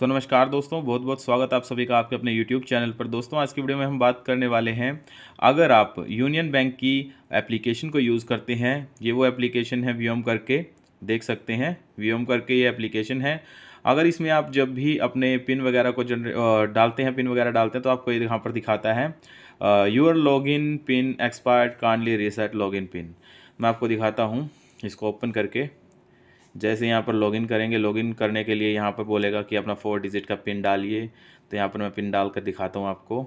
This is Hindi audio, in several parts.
सो तो नमस्कार दोस्तों बहुत बहुत स्वागत आप सभी का आपके अपने YouTube चैनल पर दोस्तों आज की वीडियो में हम बात करने वाले हैं अगर आप यूनियन बैंक की एप्लीकेशन को यूज़ करते हैं ये वो एप्लीकेशन है व्योम करके देख सकते हैं व्योम करके ये एप्लीकेशन है अगर इसमें आप जब भी अपने पिन वगैरह को जनरे डालते हैं पिन वगैरह डालते हैं तो आपको यहाँ पर दिखाता है your log in pin expired kindly reset log in pin मैं आपको दिखाता हूँ इसको ओपन करके जैसे यहाँ पर लॉगिन करेंगे लॉगिन करने के लिए यहाँ पर बोलेगा कि अपना फोर डिजिट का पिन डालिए तो यहाँ पर मैं पिन डाल कर दिखाता हूँ आपको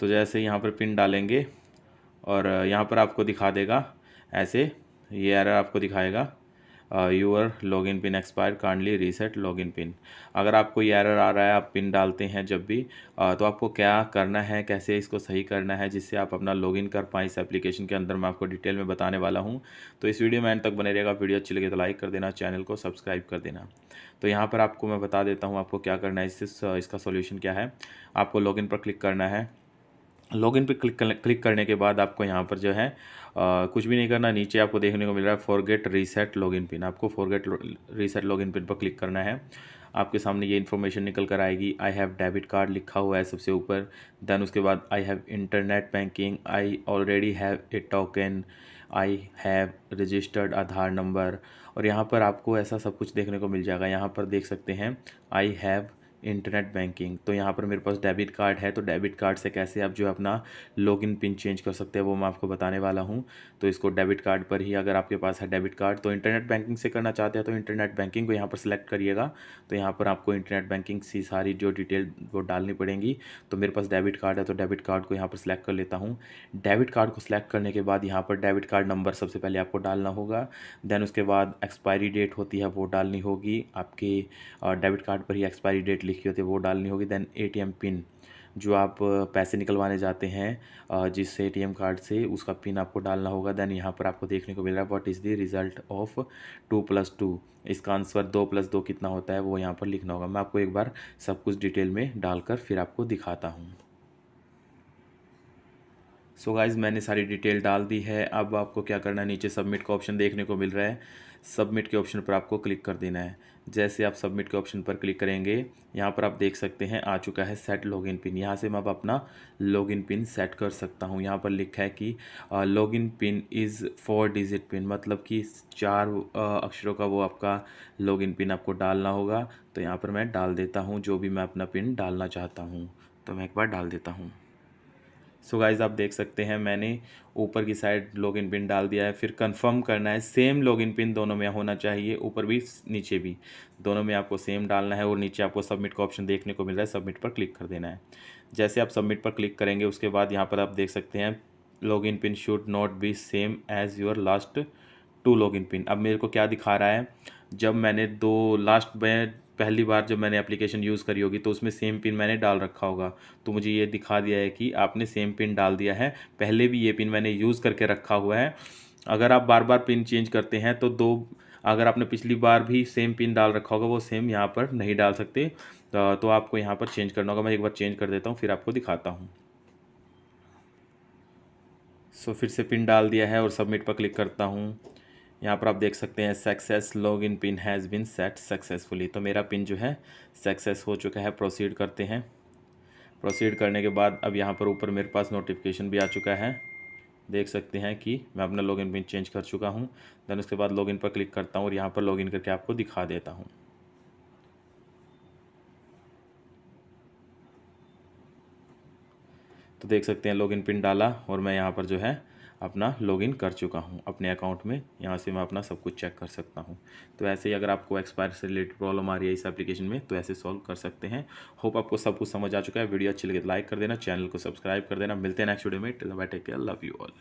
तो जैसे यहाँ पर पिन डालेंगे और यहाँ पर आपको दिखा देगा ऐसे ये एरर आपको दिखाएगा your login pin expire kindly reset in pin अगर आपको ये एरर आ रहा है आप पिन डालते हैं जब भी uh, तो आपको क्या करना है कैसे इसको सही करना है जिससे आप अपना लॉगिन कर पाएँ इस एप्लीकेशन के अंदर मैं आपको डिटेल में बताने वाला हूँ तो इस वीडियो में एंड तक बने रहेगा वीडियो अच्छी लगे तो लाइक कर देना चैनल को सब्सक्राइब कर देना तो यहाँ पर आपको मैं बता देता हूँ आपको क्या करना है इससे uh, इसका सोल्यूशन क्या है आपको लॉगिन पर क्लिक करना है लॉगिन पे क्लिक क्लिक करने के बाद आपको यहाँ पर जो है आ, कुछ भी नहीं करना नीचे आपको देखने को मिल रहा है फॉरगेट रीसेट लॉगिन पिन आपको फॉरगेट रीसेट लॉगिन पिन पर क्लिक करना है आपके सामने ये इन्फॉर्मेशन निकल कर आएगी आई हैव डेबिट कार्ड लिखा हुआ है सबसे ऊपर देन उसके बाद I have internet banking I already have a token I have registered Aadhaar number और यहाँ पर आपको ऐसा सब कुछ देखने को मिल जाएगा यहाँ पर देख सकते हैं आई हैव इंटरनेट बैंकिंग तो यहाँ पर मेरे पास डेबिट कार्ड है तो डेबिट कार्ड से कैसे आप जो है अपना लॉगिन पिन चेंज कर सकते हैं वो मैं आपको बताने वाला हूँ तो इसको डेबिट कार्ड पर ही अगर आपके पास है डेबिट कार्ड तो इंटरनेट बैंकिंग से करना चाहते हैं तो इंटरनेट बैंकिंग को यहाँ पर सिलेक्ट करिएगा तो यहाँ पर आपको इंटरनेट बैंकिंग सी सारी जो डिटेल वो डालनी पड़ेंगी तो मेरे पास डेबिट कार्ड है तो डेबिट कार्ड को यहाँ पर सिलेक्ट कर लेता हूँ डेबिट कार्ड को सिलेक्ट करने के बाद यहाँ पर डेबिट कार्ड नंबर सबसे पहले आपको डालना होगा देन उसके बाद एक्सपायरी डेट होती है वो डालनी होगी आपके डेबिट कार्ड पर ही एक्सपायरी डेट लिखी होती है वो डालनी होगी दैन एटीएम पिन जो आप पैसे निकलवाने जाते हैं जिस एटीएम कार्ड से उसका पिन आपको डालना होगा दैन यहाँ पर आपको देखने को मिल रहा है what is the result of two plus two इसका आंसर दो प्लस दो कितना होता है वो यहाँ पर लिखना होगा मैं आपको एक बार सब कुछ डिटेल में डालकर फिर आपको दिखाता हूँ सो गाइज़ मैंने सारी डिटेल डाल दी है अब आपको क्या करना है नीचे सबमिट का ऑप्शन देखने को मिल रहा है सबमिट के ऑप्शन पर आपको क्लिक कर देना है जैसे आप सबमिट के ऑप्शन पर क्लिक करेंगे यहाँ पर आप देख सकते हैं आ चुका है सेट लॉगिन पिन यहाँ से मैं अपना लॉगिन पिन सेट कर सकता हूँ यहाँ पर लिखा है कि login pin is four digit pin मतलब कि चार अक्षरों का वो आपका लॉगिन पिन आपको डालना होगा तो यहाँ पर मैं डाल देता हूँ जो भी मैं अपना पिन डालना चाहता हूँ तो मैं एक बार डाल देता हूँ सो so गाइज आप देख सकते हैं मैंने ऊपर की साइड लॉगिन पिन डाल दिया है फिर कंफर्म करना है सेम लॉगिन पिन दोनों में होना चाहिए ऊपर भी नीचे भी दोनों में आपको सेम डालना है और नीचे आपको सबमिट का ऑप्शन देखने को मिल रहा है सबमिट पर क्लिक कर देना है जैसे आप सबमिट पर क्लिक करेंगे उसके बाद यहाँ पर आप देख सकते हैं login pin should not be same as your last two login pin अब मेरे को क्या दिखा रहा है जब मैंने दो लास्ट में पहली बार जब मैंने एप्लीकेशन यूज़ करी होगी तो उसमें सेम पिन मैंने डाल रखा होगा तो मुझे ये दिखा दिया है कि आपने सेम पिन डाल दिया है पहले भी ये पिन मैंने यूज़ करके रखा हुआ है अगर आप बार बार पिन चेंज करते हैं तो दो अगर आपने पिछली बार भी सेम पिन डाल रखा होगा वो सेम यहाँ पर नहीं डाल सकते तो आपको यहाँ पर चेंज करना होगा मैं एक बार चेंज कर देता हूँ फिर आपको दिखाता हूँ सो फिर से पिन डाल दिया है और सबमिट पर क्लिक करता हूँ यहाँ पर आप देख सकते हैं success log in pin has been set successfully तो मेरा पिन जो है सक्सेस हो चुका है प्रोसीड करते हैं प्रोसीड करने के बाद अब यहाँ पर ऊपर मेरे पास नोटिफिकेशन भी आ चुका है देख सकते हैं कि मैं अपना लॉगिन पिन चेंज कर चुका हूँ देन उसके बाद लॉगिन पर क्लिक करता हूँ और यहाँ पर लॉगिन करके आपको दिखा देता हूँ तो देख सकते हैं लॉगिन पिन डाला और मैं यहाँ पर जो है अपना लॉगिन कर चुका हूँ अपने अकाउंट में यहाँ से मैं अपना सब कुछ चेक कर सकता हूँ तो ऐसे ही अगर आपको एक्सपायर से रिलेटेड प्रॉब्लम आ रही है इस एप्लीकेशन में तो ऐसे सॉल्व कर सकते हैं होप आपको सब कुछ समझ आ चुका है वीडियो अच्छी लगे लाइक तो कर देना चैनल को सब्सक्राइब कर देना मिलते हैं नेक्स्ट वीडियो में take care love you all